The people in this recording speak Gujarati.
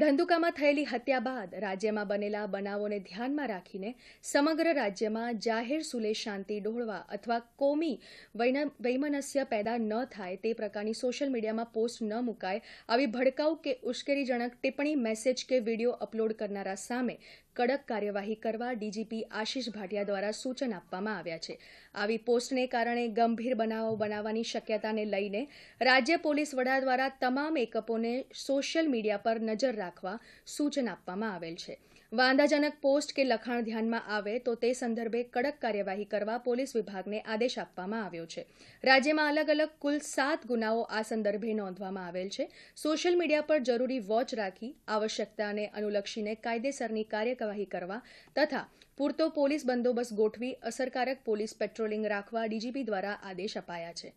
ધંધુકામાં થયેલી હત્યા બાદ રાજ્યમાં બનેલા બનાવોને ધ્યાનમાં રાખીને સમગ્ર રાજ્યમાં જાહેર સુલે શાંતિ ડોળવા અથવા કોમી વૈમનસ્ય પેદા ન થાય તે પ્રકારની સોશિયલ મીડિયામાં પોસ્ટ ન મુકાય આવી ભડકાઉ કે ઉશ્કેરીજનક ટિપ્પણી મેસેજ કે વિડીયો અપલોડ કરનારા સામે કડક કાર્યવાહી કરવા ડીજીપી આશીષ ભાટિયા દ્વારા સૂચન આપવામાં આવ્યા છે આવી પોસ્ટને કારણે ગંભીર બનાવો બનાવવાની શક્યતાને લઈને રાજ્ય પોલીસ વડા દ્વારા તમામ એકમોને સોશિયલ મીડિયા પર નજર રાખવા સૂચન આપવામાં આવેલ છે વાંધાજનક પોસ્ટ કે લખાણ ધ્યાનમાં આવે તો તે સંદર્ભે કડક કાર્યવાહી કરવા પોલીસ વિભાગને આદેશ આપવામાં આવ્યો છે રાજ્યમાં અલગ અલગ કુલ સાત ગુનાઓ આ સંદર્ભે નોંધવામાં આવેલ છે સોશિયલ મીડિયા પર જરૂરી વોચ રાખી આવશ્યકતાને અનુલક્ષીને કાયદેસરની કાર્યવાહી કરવા તથા પૂરતો પોલીસ બંદોબસ્ત ગોઠવી અસરકારક પોલીસ પેટ્રોલિંગ રાખવા ડીજીપી દ્વારા આદેશ અપાયા છે